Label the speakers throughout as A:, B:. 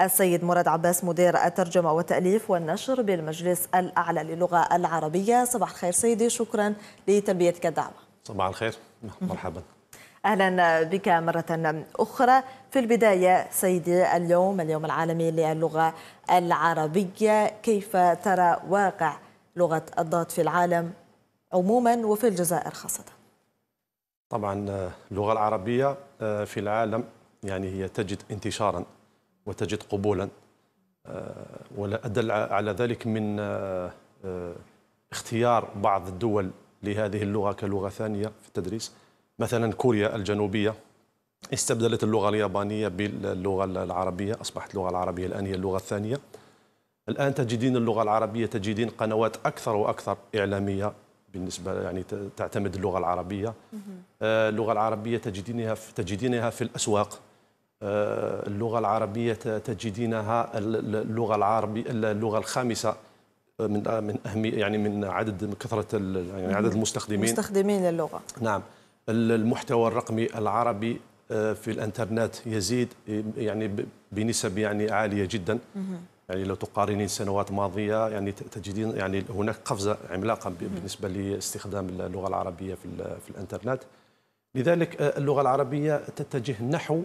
A: السيد مراد عباس مدير الترجمة والتأليف والنشر بالمجلس الأعلى للغة العربية صباح الخير سيدي شكرا لتلبيتك الدعوة
B: صباح الخير مرحبا
A: اهلا بك مره اخرى في البدايه سيدي اليوم اليوم العالمي للغه العربيه كيف ترى واقع لغه الضاد في العالم عموما وفي الجزائر خاصه
B: طبعا آه، اللغه العربيه آه، في العالم يعني هي تجد انتشارا وتجد قبولا آه، ولا أدل على ذلك من آه، آه، اختيار بعض الدول لهذه اللغة كلغة ثانية في التدريس مثلا كوريا الجنوبية استبدلت اللغة اليابانية باللغة العربية أصبحت اللغة العربية الآن هي اللغة الثانية الآن تجدين اللغة العربية تجدين قنوات أكثر وأكثر إعلامية بالنسبة يعني تعتمد اللغة العربية اللغة العربية تجدينها في تجدينها في الأسواق آه، اللغة العربية تجدينها اللغة العربي اللغة الخامسة آه، من آه، من أهمية يعني من عدد من كثرة يعني عدد المستخدمين مستخدمين للغة نعم المحتوى الرقمي العربي في الانترنت يزيد يعني بنسب يعني عالية جدا يعني لو تقارنين سنوات ماضية يعني تجدين يعني هناك قفزة عملاقة بالنسبة لاستخدام اللغة العربية في, في الانترنت لذلك اللغة العربية تتجه نحو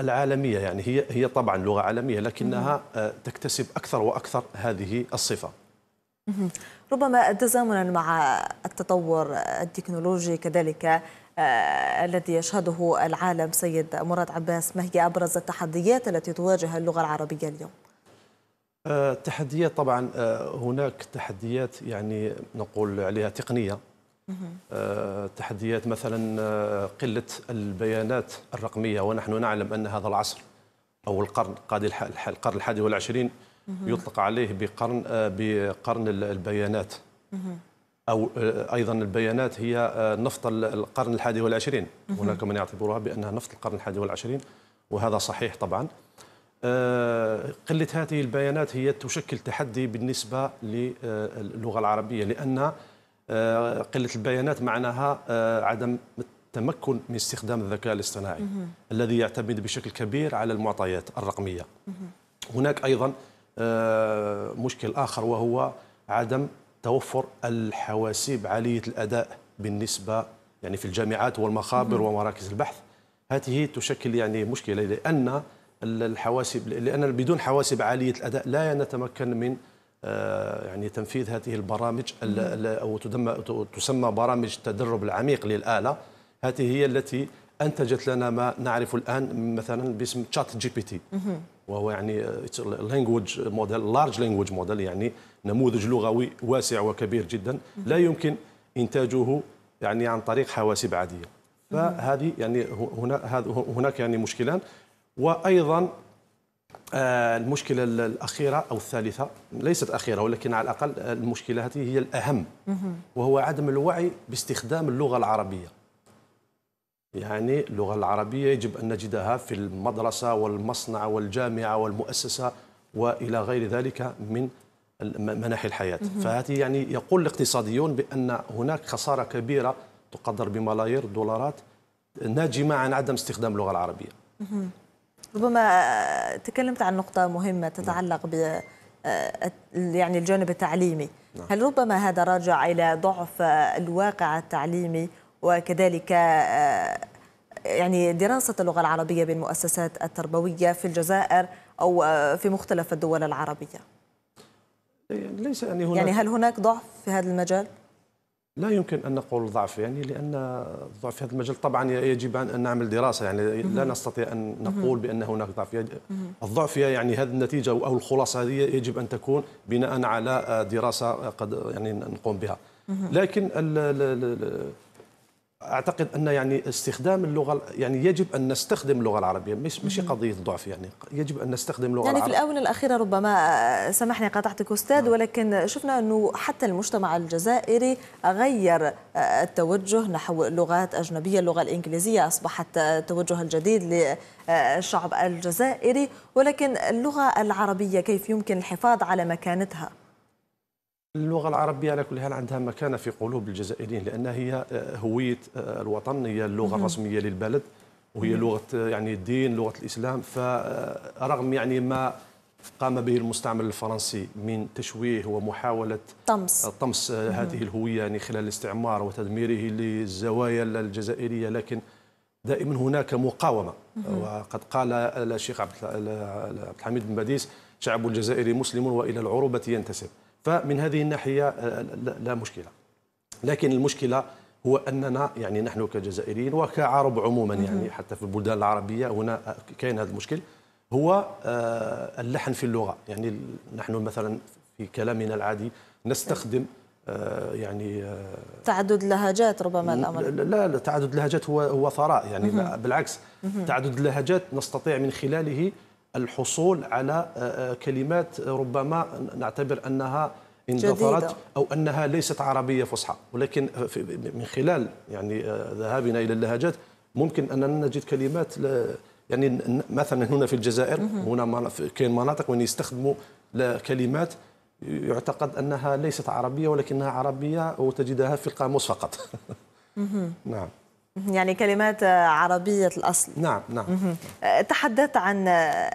B: العالميه يعني هي هي طبعا لغه عالميه لكنها آه، تكتسب اكثر واكثر هذه الصفه.
A: ربما تزامنا مع التطور التكنولوجي كذلك آه، الذي يشهده العالم سيد مراد عباس ما هي ابرز التحديات التي تواجه اللغه العربيه اليوم؟
B: التحديات آه، طبعا هناك تحديات يعني نقول عليها تقنيه آه، تحديات مثلا آه، قلة البيانات الرقمية ونحن نعلم أن هذا العصر أو القرن قادي القرن الحادي والعشرين يطلق عليه بقرن آه، بقرن البيانات أو أيضا البيانات هي نفط القرن الحادي والعشرين هناك من يعتبرها بأنها نفط القرن الحادي والعشرين وهذا صحيح طبعا قلة هذه البيانات هي تشكل تحدي بالنسبة للغة العربية لأن آه، قله البيانات معناها آه، عدم التمكن من استخدام الذكاء الاصطناعي الذي يعتمد بشكل كبير على المعطيات الرقميه هناك ايضا آه، مشكل اخر وهو عدم توفر الحواسيب عاليه الاداء بالنسبه يعني في الجامعات والمخابر ومراكز البحث هذه تشكل يعني مشكله لان الحواسب لان بدون حواسب عاليه الاداء لا نتمكن من آه، يعني تنفيذ هذه البرامج او تسمى برامج التدرب العميق للاله هذه هي التي انتجت لنا ما نعرف الان مثلا باسم تشات جي بي تي وهو يعني لانجوج موديل لارج لانجوج موديل يعني نموذج لغوي واسع وكبير جدا لا يمكن انتاجه يعني عن طريق حواسيب عاديه فهذه يعني هنا هناك يعني مشكلان وايضا آه، المشكلة الأخيرة أو الثالثة ليست أخيرة ولكن على الأقل المشكلة هذه هي الأهم وهو عدم الوعي باستخدام اللغة العربية يعني اللغة العربية يجب أن نجدها في المدرسة والمصنع والجامعة والمؤسسة وإلى غير ذلك من مناحي الحياة فهذه يعني يقول الاقتصاديون بأن هناك خسارة كبيرة تقدر بملايير الدولارات ناجمة عن عدم استخدام اللغة العربية
A: ربما تكلمت عن نقطة مهمة تتعلق ب آه، يعني الجانب التعليمي نعم. هل ربما هذا راجع إلى ضعف الواقع التعليمي وكذلك آه، يعني دراسة اللغة العربية بالمؤسسات التربوية في الجزائر أو آه، في مختلف الدول العربية
B: إيه، ليس يعني, هناك يعني هل
A: هناك ضعف في هذا المجال؟
B: لا يمكن ان نقول ضعف يعني لان الضعف في هذا المجال طبعا يجب ان نعمل دراسه يعني لا نستطيع ان نقول بان هناك ضعف يعني الضعف يعني هذه النتيجه او الخلاصه هذه يجب ان تكون بناء على دراسه قد يعني نقوم بها لكن اعتقد ان يعني استخدام اللغه يعني يجب ان نستخدم اللغه العربيه مش مش قضيه ضعف يعني يجب ان نستخدم اللغه يعني العربيه يعني في
A: الاونه الاخيره ربما آه، سامحني قاطعتك استاذ نعم. ولكن شفنا انه حتى المجتمع الجزائري غير آه، التوجه نحو لغات اجنبيه اللغه الانجليزيه اصبحت آه، التوجه الجديد للشعب الجزائري ولكن اللغه العربيه كيف يمكن الحفاظ على مكانتها
B: اللغة العربية على كل حال عندها مكانة في قلوب الجزائريين لأنها هي آه، هوية آه، الوطن هي اللغة الرسمية للبلد وهي لغة آه، يعني الدين لغة الإسلام فرغم يعني ما قام به المستعمر الفرنسي من تشويه ومحاولة طمس, طمس هذه الهوية يعني خلال الاستعمار وتدميره للزوايا الجزائرية لكن دائما هناك مقاومة وقد قال الشيخ عبد الحميد بن باديس شعب الجزائري مسلم وإلى العروبة ينتسب فمن هذه الناحية آه، آه، لا مشكلة لكن المشكلة هو أننا يعني نحن كجزائريين وكعرب عموما يعني حتى في البلدان العربية هنا آه، كاين هذا المشكل هو اللحن في اللغة يعني نحن مثلا في كلامنا العادي نستخدم يعني
A: تعدد اللهجات ربما الامر
B: لا لا تعدد اللهجات هو هو ثراء يعني بالعكس تعدد اللهجات نستطيع من خلاله الحصول على آه، آه، كلمات ربما نعتبر انها اندثرت او انها ليست عربيه فصحى ولكن من خلال يعني آه، ذهابنا الى اللهجات ممكن اننا نجد كلمات يعني مثلا هنا في الجزائر هنا كاين مناطق وين يستخدموا كلمات يعتقد انها ليست عربيه ولكنها عربيه وتجدها في القاموس فقط نعم
A: يعني كلمات عربية الأصل نعم نعم أه، تحدثت عن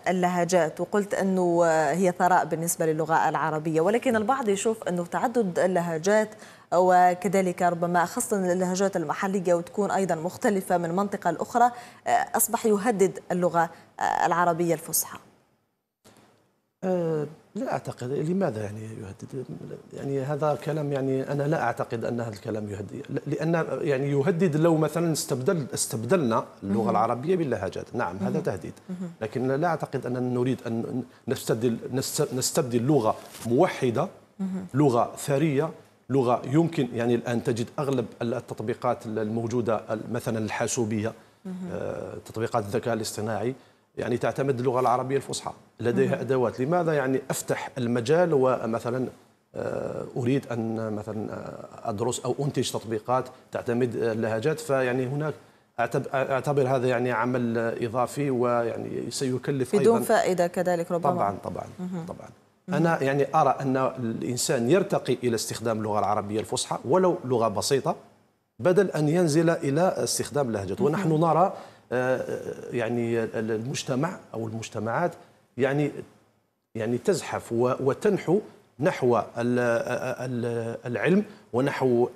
A: اللهجات وقلت أنه هي ثراء بالنسبة للغة العربية ولكن البعض يشوف أنه تعدد اللهجات وكذلك ربما خاصة اللهجات المحلية وتكون أيضا مختلفة من منطقة لأخرى أه، أصبح يهدد اللغة أه، العربية الفصحى
B: لا اعتقد لماذا يعني يهدد يعني هذا كلام يعني انا لا اعتقد ان هذا الكلام يهدد لان يعني يهدد لو مثلا استبدل استبدلنا اللغه العربيه باللهجات نعم هذا تهديد لكن لا اعتقد اننا نريد ان نستبدل نستبدل لغه موحده لغه ثريه لغه يمكن يعني الان تجد اغلب التطبيقات الموجوده مثلا الحاسوبيه آه، تطبيقات الذكاء الاصطناعي يعني تعتمد اللغه العربيه الفصحى لديها ادوات لماذا يعني افتح المجال ومثلا آه، اريد ان مثلا آه، ادرس او انتج تطبيقات تعتمد اللهجات فيعني هناك اعتبر هذا يعني عمل اضافي ويعني سيكلف بدون ايضا بدون
A: فائده كذلك ربما طبعا طبعا طبعا
B: انا يعني ارى ان الانسان يرتقي الى استخدام اللغه العربيه الفصحى ولو لغه بسيطه بدل ان ينزل الى استخدام لهجات ونحن نرى آه، آه، يعني المجتمع او المجتمعات يعني يعني تزحف وتنحو نحو العلم ونحو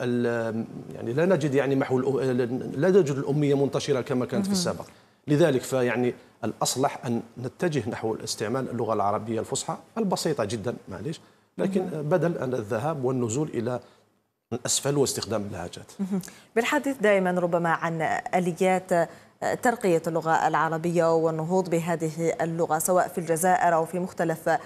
B: يعني لا نجد يعني محو لا نجد الاميه منتشره كما كانت في السابق لذلك فيعني الاصلح ان نتجه نحو استعمال اللغه العربيه الفصحى البسيطه جدا معليش لكن بدل الذهاب والنزول الى الاسفل واستخدام اللهجات
A: بالحديث دائما ربما عن اليات ترقية اللغة العربية والنهوض بهذه اللغة سواء في الجزائر أو في مختلف آه،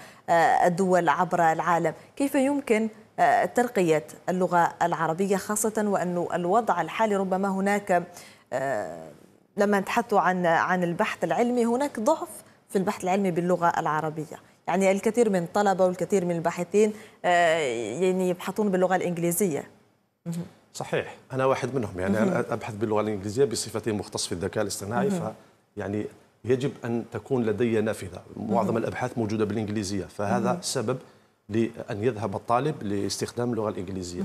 A: الدول عبر العالم كيف يمكن آه، ترقية اللغة العربية خاصة وأن الوضع الحالي ربما هناك آه، لما نتحدث عن عن البحث العلمي هناك ضعف في البحث العلمي باللغة العربية يعني الكثير من الطلبة والكثير من الباحثين يعني يبحثون باللغة الإنجليزية
B: صحيح انا واحد منهم يعني انا ابحث باللغه الانجليزيه بصفتي مختص في الذكاء الاصطناعي ف يعني يجب ان تكون لدي نافذه معظم الابحاث موجوده بالانجليزيه فهذا سبب لان يذهب الطالب لاستخدام اللغه الانجليزيه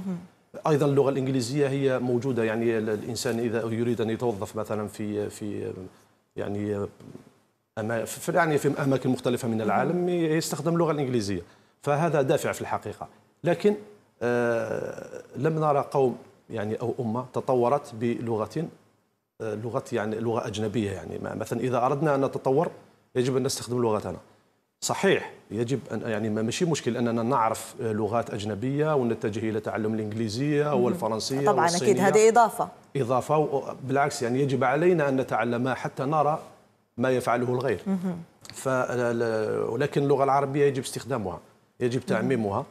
B: ايضا اللغه الانجليزيه هي موجوده يعني الانسان اذا يريد ان يتوظف مثلا في في يعني في يعني في اماكن مختلفه من العالم يستخدم اللغه الانجليزيه فهذا دافع في الحقيقه لكن آه لم نرى قوم يعني او امه تطورت بلغه آه، لغه يعني لغه اجنبيه يعني مثلا اذا اردنا ان نتطور يجب ان نستخدم لغتنا صحيح يجب ان يعني ماشي مشكل اننا نعرف آه، لغات اجنبيه ونتجه الى تعلم الانجليزيه والفرنسيه طبعا والصينية. اكيد هذه اضافه اضافه بالعكس يعني يجب علينا ان نتعلمها حتى نرى ما يفعله الغير آه، ولكن اللغه العربيه يجب استخدامها يجب تعميمها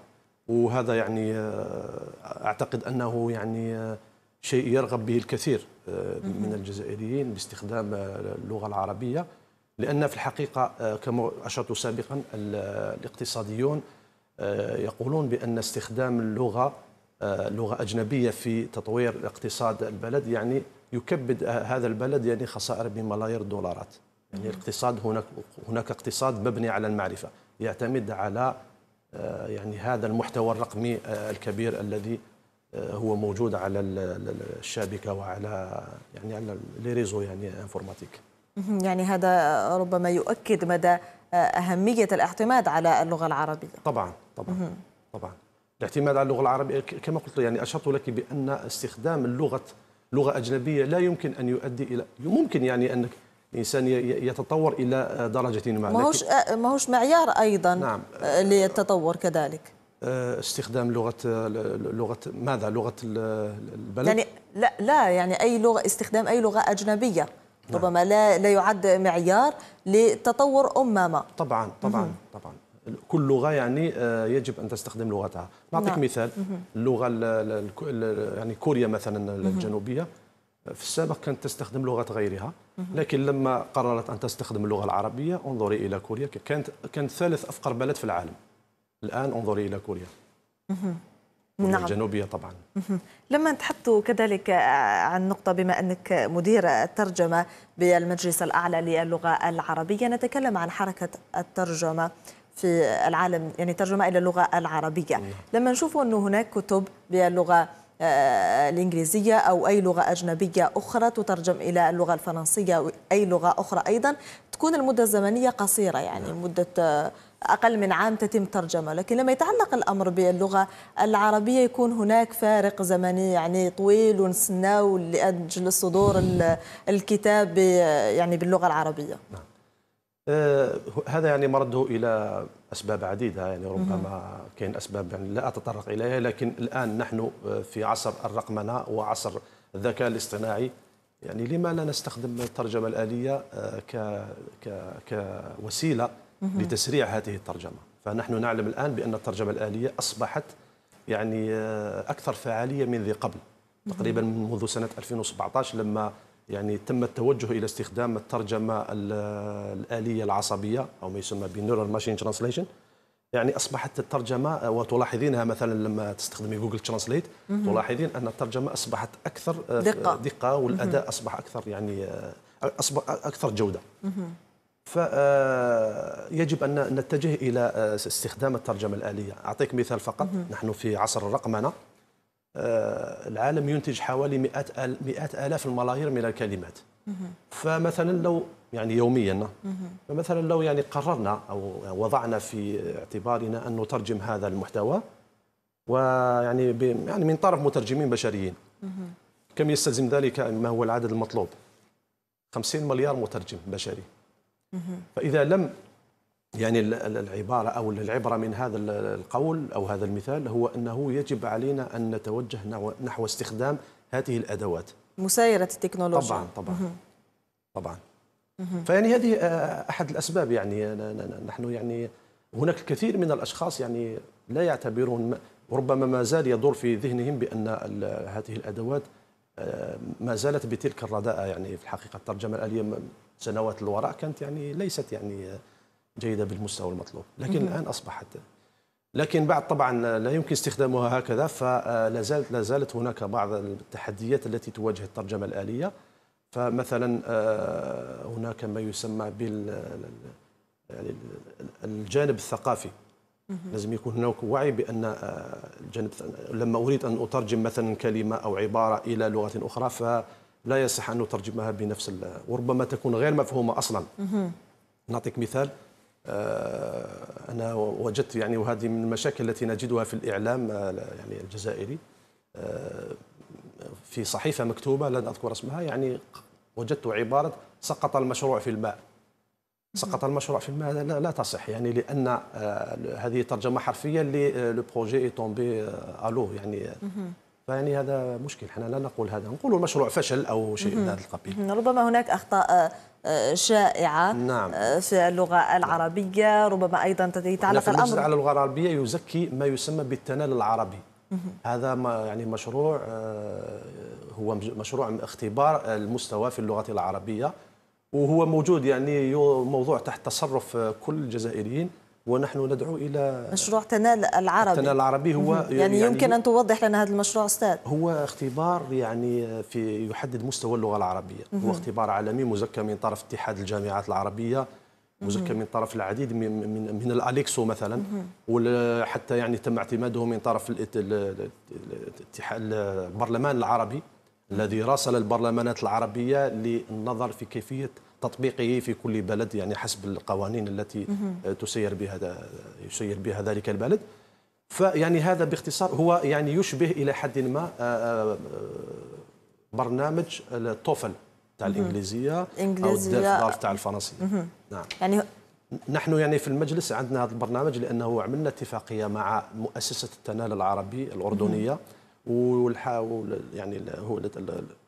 B: وهذا يعني آه، اعتقد انه يعني آه، شيء يرغب به الكثير آه، من الجزائريين باستخدام اللغه العربيه لان في الحقيقه كما اشرت سابقا الاقتصاديون يقولون بان استخدام اللغه لغه اجنبيه في تطوير اقتصاد البلد يعني يكبد هذا البلد يعني خسائر بملايير الدولارات يعني الاقتصاد هناك هناك اقتصاد مبني على المعرفه يعتمد على آه، يعني هذا المحتوى الرقمي آه، الكبير الذي آه، هو موجود على الشبكه وعلى يعني على لي ريزو يعني انفورماتيك
A: يعني هذا ربما يؤكد مدى اهميه الاعتماد على اللغه العربيه طبعا طبعا
B: طبعا الاعتماد على اللغه العربيه كما قلت يعني اشرت لك بان استخدام اللغه لغه اجنبيه لا يمكن ان يؤدي الى ممكن يعني انك الانسان يتطور الى درجه ما ماهوش
A: آه، ماهوش معيار ايضا نعم. آه، للتطور كذلك
B: آه، استخدام لغه لغه ماذا لغه البلد يعني
A: لا لا يعني اي لغه استخدام اي لغه اجنبيه نعم. ربما لا لا يعد معيار لتطور امه ما طبعا طبعا مم.
B: طبعا كل لغه يعني يجب ان تستخدم لغتها نعطيك نعم. مثال اللغه يعني كوريا مثلا الجنوبيه في السابق كانت تستخدم لغه غيرها لكن لما قررت ان تستخدم اللغه العربيه انظري الى كوريا كانت كانت ثالث افقر بلد في العالم الان انظري الى كوريا
A: كوريا نعم. الجنوبيه طبعا لما نتحدث كذلك آه، عن نقطه بما انك مدير الترجمه بالمجلس الاعلى للغه العربيه نتكلم عن حركه الترجمه في العالم يعني ترجمه الى اللغه العربيه نعم. لما نشوف انه هناك كتب باللغه آه، الإنجليزية أو أي لغة أجنبية أخرى تترجم إلى اللغة الفرنسية أو أي لغة أخرى أيضا تكون المدة الزمنية قصيرة يعني نعم. مدة أقل من عام تتم ترجمة لكن لما يتعلق الأمر باللغة العربية يكون هناك فارق زمني يعني طويل ونسناو لأجل صدور الكتاب يعني باللغة العربية نعم.
B: آه، هذا يعني مرده إلى اسباب عديده يعني ربما كاين اسباب يعني لا اتطرق اليها لكن الان نحن في عصر الرقمنه وعصر الذكاء الاصطناعي يعني لما لا نستخدم الترجمه الاليه آه، ك كوسيله لتسريع هذه الترجمه فنحن نعلم الان بان الترجمه الاليه اصبحت يعني آه، اكثر فعاليه من ذي قبل تقريبا منذ سنه 2017 لما يعني تم التوجه الى استخدام الترجمه الاليه العصبيه او ما يسمى بنيورال ماشين ترانسليشن يعني اصبحت الترجمه وتلاحظينها مثلا لما تستخدمي جوجل ترانسليت تلاحظين ان الترجمه اصبحت اكثر آه، دقه, دقة والاداء مم. اصبح اكثر يعني آه، اصبح اكثر جوده فيجب آه، ان نتجه الى استخدام الترجمه الاليه اعطيك مثال فقط مم. نحن في عصر الرقمنه آه، العالم ينتج حوالي مئات, مئات آلاف الملايير من الكلمات فمثلا لو يعني يوميا فمثلا لو يعني قررنا أو وضعنا في اعتبارنا أن نترجم هذا المحتوى ويعني يعني من طرف مترجمين بشريين كم يستلزم ذلك ما هو العدد المطلوب 50 مليار مترجم بشري فإذا لم يعني العبارة أو العبرة من هذا القول أو هذا المثال هو أنه يجب علينا أن نتوجه نحو استخدام هذه الأدوات
A: مسايرة التكنولوجيا طبعا
B: طبعا طبعا فيعني هذه آه، أحد الأسباب يعني آه، نحن يعني هناك الكثير من الأشخاص يعني لا يعتبرون ربما ما زال يدور في ذهنهم بأن هذه الأدوات آه، ما زالت بتلك الرداءة يعني في الحقيقة الترجمة الآلية سنوات الوراء كانت يعني ليست يعني جيده بالمستوى المطلوب لكن الان اصبحت لكن بعد طبعا لا يمكن استخدامها هكذا فلا زالت لا زالت هناك بعض التحديات التي تواجه الترجمه الاليه فمثلا آه، هناك ما يسمى بال يعني الجانب الثقافي لازم يكون هناك وعي بان آه، الجانب لما اريد ان اترجم مثلا كلمه او عباره الى لغه اخرى فلا يصح ان اترجمها بنفس وربما تكون غير مفهومه اصلا نعطيك مثال آه، أنا وجدت يعني وهذه من المشاكل التي نجدها في الإعلام آه، يعني الجزائري آه، في صحيفة مكتوبة لن أذكر اسمها يعني وجدت عبارة سقط المشروع في الماء سقط المشروع في الماء لا, لا تصح يعني لان هذه ترجمه حرفيه لو بروجي اي تومبي الو يعني
A: فيعني هذا مشكل احنا لا نقول هذا نقول المشروع فشل او شيء من هذا القبيل ربما هناك اخطاء آه، آه، شائعه نعم. آه، في اللغه العربيه ربما ايضا يتعلق الامر على اللغه
B: العربيه يزكي ما يسمى بالتنال العربي هذا ما يعني مشروع هو مشروع اختبار المستوى في اللغه العربيه وهو موجود يعني موضوع تحت تصرف كل الجزائريين ونحن ندعو الى
A: مشروع تنال العربي تنال العربي هو يعني, يعني يمكن ان توضح لنا هذا المشروع استاذ
B: هو اختبار يعني في يحدد مستوى اللغه العربيه هو اختبار عالمي مزكى من طرف اتحاد الجامعات العربيه مزكى من طرف العديد من من, من الاليكسو مثلا وحتى يعني تم اعتماده من طرف الاتحاد البرلمان العربي الذي راسل البرلمانات العربيه للنظر في كيفيه تطبيقه في كل بلد يعني حسب القوانين التي تسير بها يسير بها ذلك البلد فيعني هذا باختصار هو يعني يشبه الى حد ما آه، آه، برنامج التوفل تاع الانجليزيه او الدفتر تاع الفرنسيه نعم يعني نحن يعني في المجلس عندنا هذا البرنامج لانه عملنا اتفاقيه مع مؤسسه التنال العربي الاردنيه يعني هو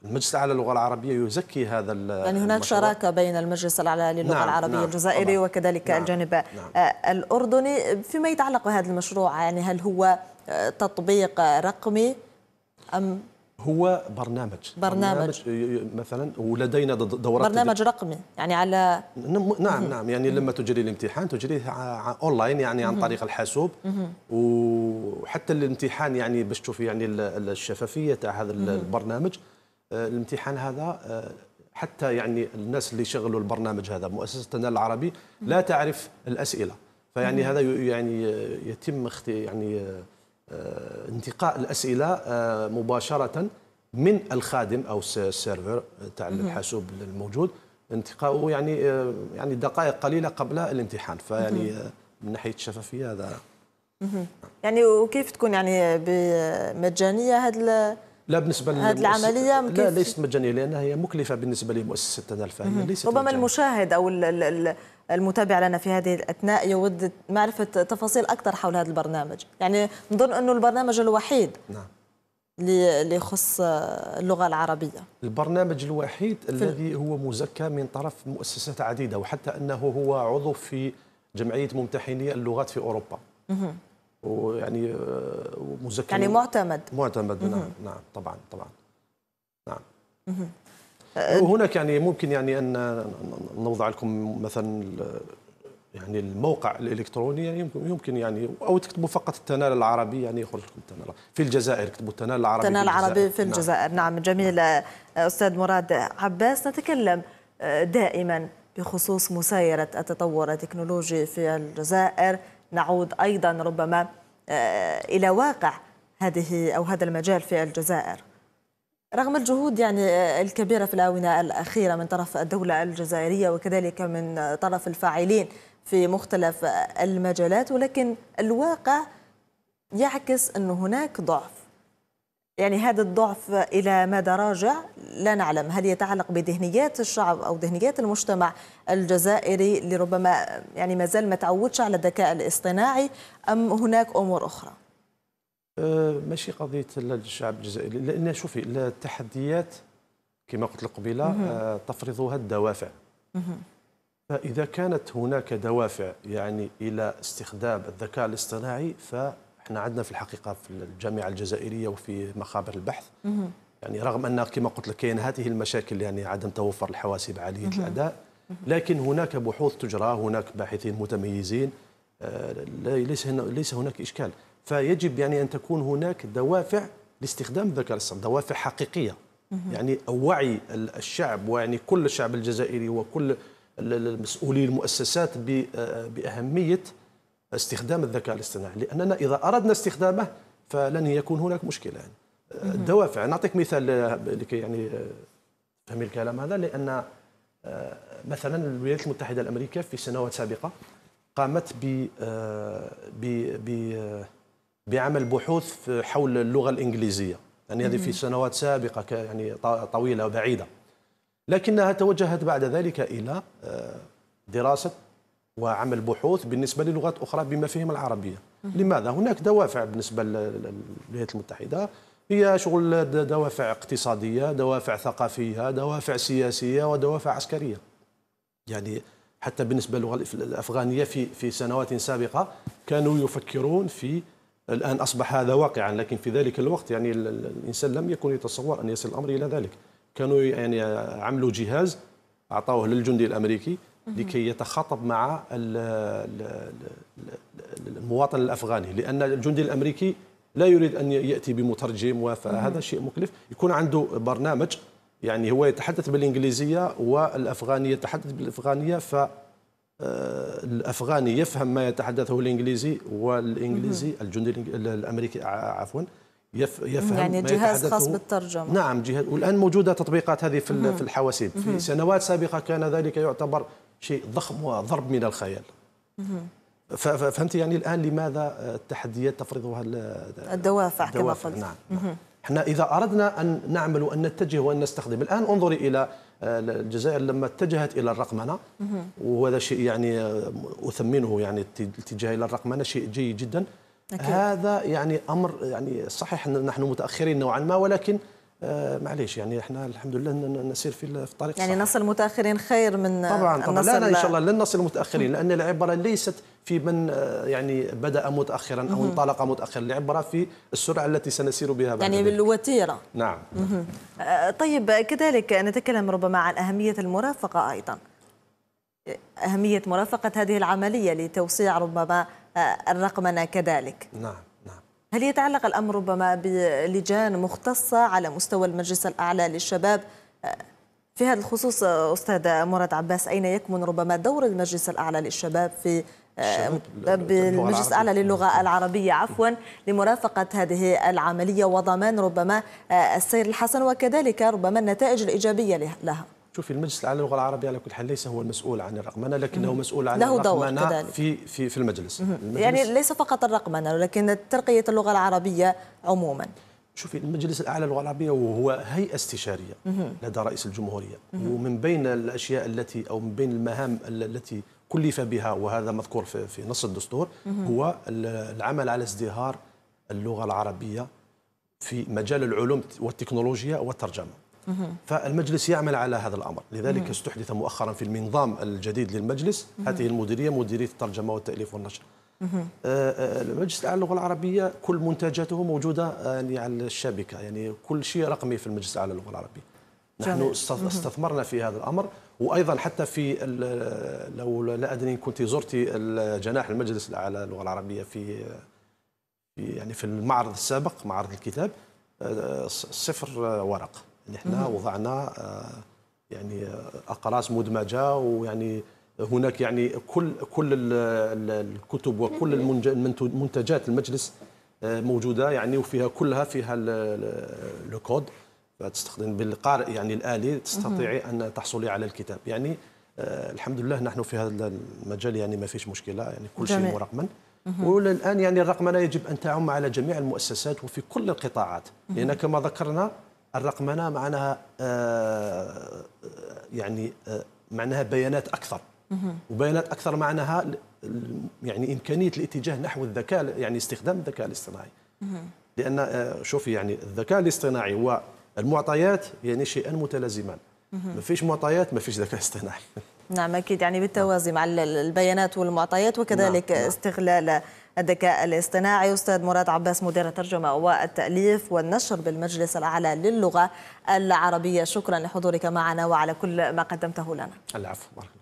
B: المجلس الاعلى للغه العربيه يزكي هذا يعني هناك المشروع. شراكه
A: بين المجلس الاعلى للغه نعم العربيه نعم الجزائري طبعا وكذلك نعم الجانب نعم الاردني فيما يتعلق بهذا المشروع يعني هل هو آه، تطبيق رقمي ام
B: هو برنامج برنامج, برنامج مثلا ولدينا دورات برنامج
A: تجري. رقمي يعني على
B: نعم نعم يعني لما تجري الامتحان تجريه اونلاين يعني عن طريق الحاسوب وحتى الامتحان يعني باش تشوف يعني الشفافيه تاع هذا البرنامج آه، الامتحان هذا آه، حتى يعني الناس اللي شغلوا البرنامج هذا مؤسستنا العربي لا تعرف الاسئله فيعني هذا يعني يتم يعني آه، انتقاء الاسئله آه، مباشره من الخادم او السيرفر آه، تاع الحاسوب الموجود انتقاؤه يعني يعني دقائق قليله قبل الامتحان فيعني من ناحيه الشفافيه هذا
A: يعني وكيف تكون يعني بمجانيه هذا
B: لا بالنسبه هذه العمليه لا ليست مجانيه لانها هي مكلفه بالنسبه لمؤسستنا فهي ليست
A: ربما المشاهد او المتابع لنا في هذه الأثناء يود معرفة تفاصيل أكثر حول هذا البرنامج يعني نظن أنه البرنامج الوحيد نعم اللي يخص اللغه العربيه
B: البرنامج الوحيد الذي هو مزكى من طرف مؤسسات عديده وحتى انه هو عضو في جمعيه ممتحني اللغات في اوروبا ويعني آه، مزكى يعني معتمد معتمد نعم نعم طبعا طبعا نعم هناك يعني ممكن يعني ان نوضع لكم مثلا يعني الموقع الالكتروني يعني يمكن يمكن يعني او تكتبوا فقط التنال العربي يعني يخرج لكم التنال في الجزائر اكتبوا التنال العربي التنال العربي في الجزائر
A: نعم, نعم جميل استاذ مراد عباس نتكلم آه، دائما بخصوص مسايره التطور التكنولوجي في الجزائر نعود ايضا ربما آه، الى واقع هذه او هذا المجال في الجزائر رغم الجهود يعني آه، الكبيرة في الآونة الأخيرة من طرف الدولة الجزائرية وكذلك من طرف الفاعلين في مختلف المجالات ولكن الواقع يعكس أن هناك ضعف يعني هذا الضعف إلى مدى راجع لا نعلم هل يتعلق بذهنيات الشعب أو ذهنيات المجتمع الجزائري لربما آه، يعني ما زال ما تعودش على الذكاء الاصطناعي أم هناك أمور أخرى
B: آه، ماشي قضيه الشعب الجزائري لان شوفي التحديات كما قلت لك قبيله آه، تفرضها الدوافع فاذا كانت هناك دوافع يعني الى استخدام الذكاء الاصطناعي فاحنا عندنا في الحقيقه في الجامعه الجزائريه وفي مخابر البحث يعني رغم ان كما قلت لك كاين هذه المشاكل يعني عدم توفر الحواسيب عاليه الاداء لكن هناك بحوث تجرى هناك باحثين متميزين آه، ليس ليس هناك اشكال فيجب يعني أن تكون هناك دوافع لاستخدام الذكاء الاصطناعي دوافع حقيقية يعني وعي الشعب ويعني كل الشعب الجزائري وكل المسؤولين المؤسسات آه، بأهمية استخدام الذكاء الاصطناعي لأننا إذا أردنا استخدامه فلن يكون هناك مشكلة يعني الدوافع آه، نعطيك مثال آه، لكي يعني تفهمي الكلام هذا لأن مثلا الولايات المتحدة الأمريكية في سنوات سابقة قامت ب ب ب بعمل بحوث حول اللغه الانجليزيه يعني هذه في سنوات سابقه يعني طويله وبعيده لكنها توجهت بعد ذلك الى آه، دراسه وعمل بحوث بالنسبه للغات اخرى بما فيهم العربيه لماذا هناك دوافع بالنسبه للولايات المتحده هي شغل دوافع اقتصاديه دوافع ثقافيه دوافع سياسيه ودوافع عسكريه يعني حتى بالنسبه للغه الافغانيه في في سنوات سابقه كانوا يفكرون في الآن أصبح هذا واقعا لكن في ذلك الوقت يعني الإنسان لم يكن يتصور أن يصل الأمر إلى ذلك كانوا يعني عملوا جهاز أعطوه للجندي الأمريكي لكي يتخاطب مع المواطن الأفغاني لأن الجندي الأمريكي لا يريد أن يأتي بمترجم فهذا شيء مكلف يكون عنده برنامج يعني هو يتحدث بالإنجليزية والأفغاني يتحدث بالأفغانية ف الافغاني يفهم ما يتحدثه الانجليزي والانجليزي الجندي الامريكي عفوا يفهم يعني جهاز خاص بالترجمه نعم جهاز والان موجوده تطبيقات هذه في في الحواسيب في سنوات سابقه كان ذلك يعتبر شيء ضخم وضرب من الخيال فهمت يعني الان لماذا التحديات تفرضها
A: الدوافع, الدوافع كما قلت
C: نعم
B: احنا اذا اردنا ان نعمل وان نتجه وان نستخدم الان انظري الى آه، الجزائر لما اتجهت الى الرقمنه وهذا شيء يعني آه، اثمنه يعني الاتجاه الى الرقمنه شيء جيد جدا أكيد. هذا يعني امر يعني صحيح نحن متاخرين نوعا ما ولكن آه، معليش يعني احنا الحمد لله نسير في الطريق يعني
A: نصل متاخرين خير من طبعا طبعا لا, لا ان شاء الله
B: لن نصل متاخرين لان العبره ليست في من آه، يعني بدا متاخرا او انطلق متاخرا العبره في السرعه التي سنسير بها بعد يعني
A: بالوتيره نعم آه، طيب كذلك نتكلم ربما عن اهميه المرافقه ايضا اهميه مرافقه هذه العمليه لتوسيع ربما الرقمنه كذلك نعم هل يتعلق الأمر ربما بلجان مختصة على مستوى المجلس الأعلى للشباب في هذا الخصوص أستاذ مراد عباس أين يكمن ربما دور المجلس الأعلى للشباب في آه، بالمجلس الأعلى للغة العربية عفوا لمرافقة هذه العملية وضمان ربما آه، السير الحسن وكذلك ربما النتائج الإيجابية لها
B: شوفي المجلس الاعلى للغه العربيه على كل حال ليس هو المسؤول عن الرقمنه لكنه مسؤول عن له الرقمنه دور في في في المجلس. المجلس يعني ليس
A: فقط الرقمنه ولكن ترقيه اللغه العربيه عموما
B: شوفي المجلس الاعلى للغه العربيه وهو هيئه استشاريه لدى رئيس الجمهوريه ومن بين الاشياء التي او من بين المهام التي كلف بها وهذا مذكور في, في نص الدستور هو العمل على ازدهار اللغه العربيه في مجال العلوم والتكنولوجيا والترجمه فالمجلس يعمل على هذا الامر، لذلك استحدث مؤخرا في النظام الجديد للمجلس هذه المديريه مديريه الترجمه والتاليف والنشر. آه، آه، المجلس الاعلى للغه العربيه كل منتجاته موجوده آه، يعني على الشبكه، يعني كل شيء رقمي في المجلس الاعلى للغه العربيه. نحن استثمرنا في هذا الامر وايضا حتى في لو لا ادري ان كنت زرتي جناح المجلس الاعلى للغه العربيه في يعني في المعرض السابق معرض الكتاب صفر ورق نحن وضعنا آه، يعني آه، اقراص مدمجه ويعني هناك يعني كل كل الكتب وكل منتجات المجلس آه، موجوده يعني وفيها كلها فيها لو كود تستخدم بالقارئ يعني الالي تستطيعي ان تحصلي على الكتاب يعني الحمد لله نحن في هذا المجال يعني ما فيش مشكله يعني كل شيء مرقما والان يعني الرقمنه يجب ان تعم على جميع المؤسسات وفي كل القطاعات لان كما ذكرنا الرقمنه معناها آه، يعني آه، معناها بيانات اكثر وبيانات اكثر معناها يعني امكانيه الاتجاه نحو الذكاء يعني استخدام الذكاء الاصطناعي لان آه، شوفي يعني الذكاء الاصطناعي والمعطيات يعني شيئان متلازمان ما فيش معطيات ما فيش ذكاء اصطناعي
A: نعم اكيد يعني بالتوازي مع البيانات والمعطيات وكذلك نعم. نعم. استغلال الذكاء الاصطناعي أستاذ مراد عباس مدير الترجمة والتأليف والنشر بالمجلس الأعلى للغة العربية شكرا لحضورك معنا وعلى كل ما قدمته لنا
C: العفو بارك